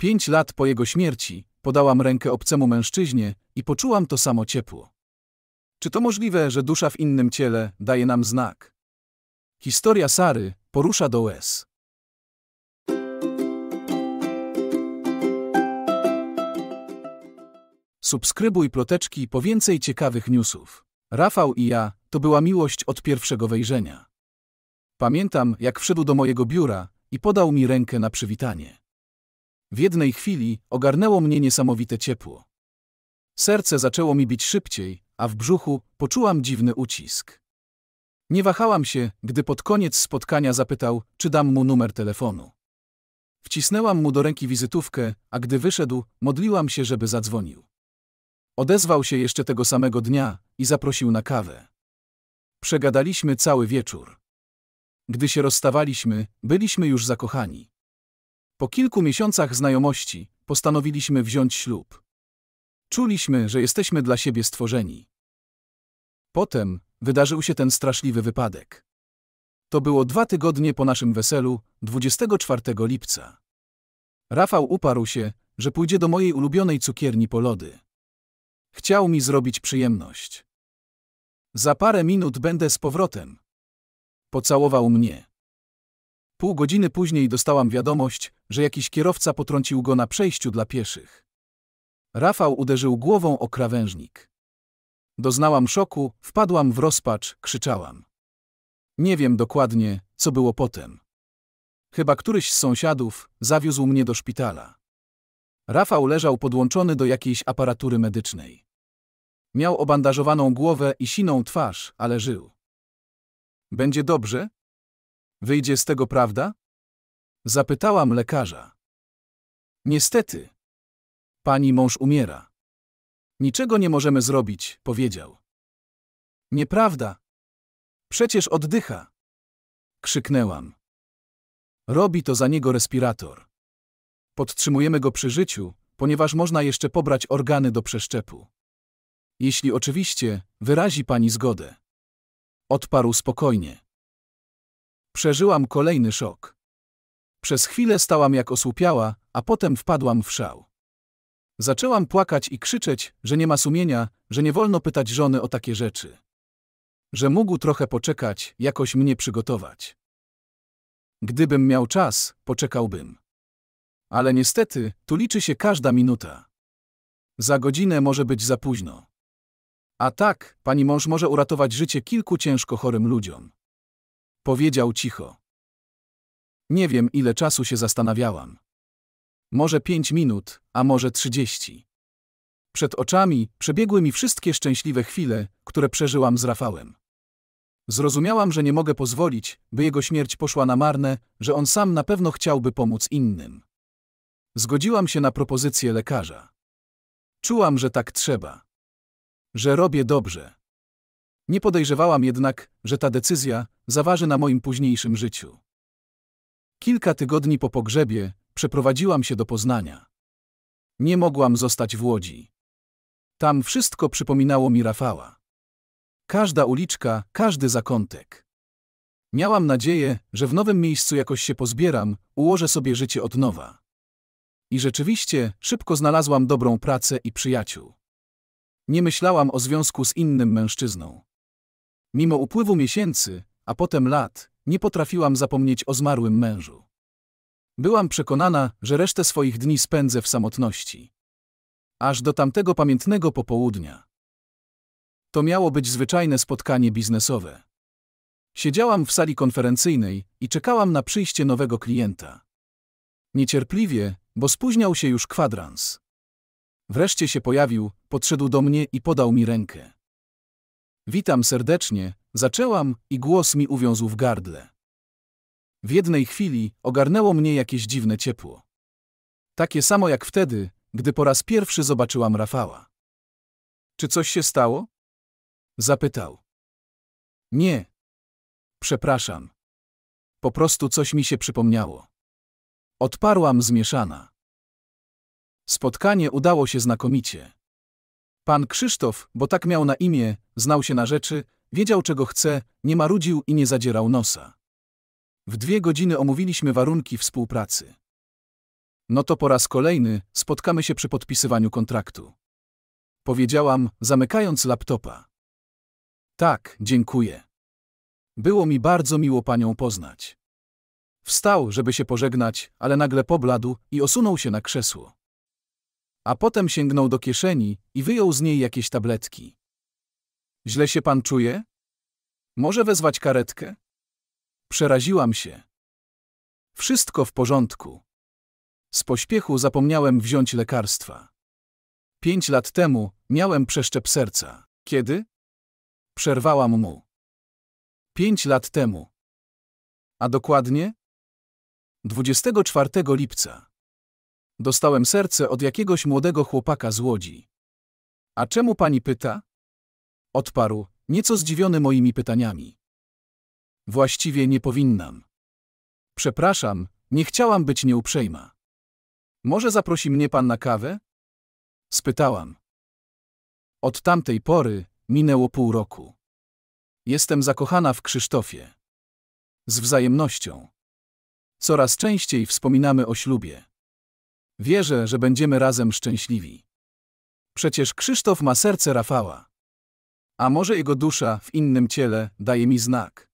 Pięć lat po jego śmierci podałam rękę obcemu mężczyźnie i poczułam to samo ciepło. Czy to możliwe, że dusza w innym ciele daje nam znak? Historia Sary porusza do łez. Subskrybuj ploteczki po więcej ciekawych newsów. Rafał i ja to była miłość od pierwszego wejrzenia. Pamiętam, jak wszedł do mojego biura i podał mi rękę na przywitanie. W jednej chwili ogarnęło mnie niesamowite ciepło. Serce zaczęło mi bić szybciej, a w brzuchu poczułam dziwny ucisk. Nie wahałam się, gdy pod koniec spotkania zapytał, czy dam mu numer telefonu. Wcisnęłam mu do ręki wizytówkę, a gdy wyszedł, modliłam się, żeby zadzwonił. Odezwał się jeszcze tego samego dnia i zaprosił na kawę. Przegadaliśmy cały wieczór. Gdy się rozstawaliśmy, byliśmy już zakochani. Po kilku miesiącach znajomości postanowiliśmy wziąć ślub. Czuliśmy, że jesteśmy dla siebie stworzeni. Potem wydarzył się ten straszliwy wypadek. To było dwa tygodnie po naszym weselu, 24 lipca. Rafał uparł się, że pójdzie do mojej ulubionej cukierni po lody. Chciał mi zrobić przyjemność. Za parę minut będę z powrotem. Pocałował mnie. Pół godziny później dostałam wiadomość, że jakiś kierowca potrącił go na przejściu dla pieszych. Rafał uderzył głową o krawężnik. Doznałam szoku, wpadłam w rozpacz, krzyczałam. Nie wiem dokładnie, co było potem. Chyba któryś z sąsiadów zawiózł mnie do szpitala. Rafał leżał podłączony do jakiejś aparatury medycznej. Miał obandażowaną głowę i siną twarz, ale żył. Będzie dobrze? Wyjdzie z tego prawda? Zapytałam lekarza. Niestety. Pani mąż umiera. Niczego nie możemy zrobić, powiedział. Nieprawda. Przecież oddycha. Krzyknęłam. Robi to za niego respirator. Podtrzymujemy go przy życiu, ponieważ można jeszcze pobrać organy do przeszczepu. Jeśli oczywiście wyrazi pani zgodę. Odparł spokojnie. Przeżyłam kolejny szok. Przez chwilę stałam jak osłupiała, a potem wpadłam w szał. Zaczęłam płakać i krzyczeć, że nie ma sumienia, że nie wolno pytać żony o takie rzeczy. Że mógł trochę poczekać, jakoś mnie przygotować. Gdybym miał czas, poczekałbym. Ale niestety, tu liczy się każda minuta. Za godzinę może być za późno. A tak, pani mąż może uratować życie kilku ciężko chorym ludziom. Powiedział cicho. Nie wiem, ile czasu się zastanawiałam. Może pięć minut, a może trzydzieści. Przed oczami przebiegły mi wszystkie szczęśliwe chwile, które przeżyłam z Rafałem. Zrozumiałam, że nie mogę pozwolić, by jego śmierć poszła na marne, że on sam na pewno chciałby pomóc innym. Zgodziłam się na propozycję lekarza. Czułam, że tak trzeba. Że robię dobrze. Nie podejrzewałam jednak, że ta decyzja zaważy na moim późniejszym życiu. Kilka tygodni po pogrzebie przeprowadziłam się do Poznania. Nie mogłam zostać w Łodzi. Tam wszystko przypominało mi Rafała. Każda uliczka, każdy zakątek. Miałam nadzieję, że w nowym miejscu jakoś się pozbieram, ułożę sobie życie od nowa. I rzeczywiście, szybko znalazłam dobrą pracę i przyjaciół. Nie myślałam o związku z innym mężczyzną. Mimo upływu miesięcy, a potem lat, nie potrafiłam zapomnieć o zmarłym mężu. Byłam przekonana, że resztę swoich dni spędzę w samotności. Aż do tamtego pamiętnego popołudnia. To miało być zwyczajne spotkanie biznesowe. Siedziałam w sali konferencyjnej i czekałam na przyjście nowego klienta. Niecierpliwie, bo spóźniał się już kwadrans. Wreszcie się pojawił, podszedł do mnie i podał mi rękę. Witam serdecznie, zaczęłam i głos mi uwiązł w gardle. W jednej chwili ogarnęło mnie jakieś dziwne ciepło. Takie samo jak wtedy, gdy po raz pierwszy zobaczyłam Rafała. Czy coś się stało? Zapytał. Nie. Przepraszam. Po prostu coś mi się przypomniało. Odparłam zmieszana. Spotkanie udało się znakomicie. Pan Krzysztof, bo tak miał na imię, znał się na rzeczy, wiedział czego chce, nie marudził i nie zadzierał nosa. W dwie godziny omówiliśmy warunki współpracy. No to po raz kolejny spotkamy się przy podpisywaniu kontraktu. Powiedziałam, zamykając laptopa. Tak, dziękuję. Było mi bardzo miło panią poznać. Wstał, żeby się pożegnać, ale nagle pobladł i osunął się na krzesło. A potem sięgnął do kieszeni i wyjął z niej jakieś tabletki. Źle się pan czuje? Może wezwać karetkę? Przeraziłam się. Wszystko w porządku. Z pośpiechu zapomniałem wziąć lekarstwa. Pięć lat temu miałem przeszczep serca. Kiedy? Przerwałam mu. Pięć lat temu. A dokładnie? 24 lipca. Dostałem serce od jakiegoś młodego chłopaka z Łodzi. A czemu pani pyta? Odparł, nieco zdziwiony moimi pytaniami. Właściwie nie powinnam. Przepraszam, nie chciałam być nieuprzejma. Może zaprosi mnie pan na kawę? Spytałam. Od tamtej pory minęło pół roku. Jestem zakochana w Krzysztofie. Z wzajemnością. Coraz częściej wspominamy o ślubie. Wierzę, że będziemy razem szczęśliwi. Przecież Krzysztof ma serce Rafała. A może jego dusza w innym ciele daje mi znak.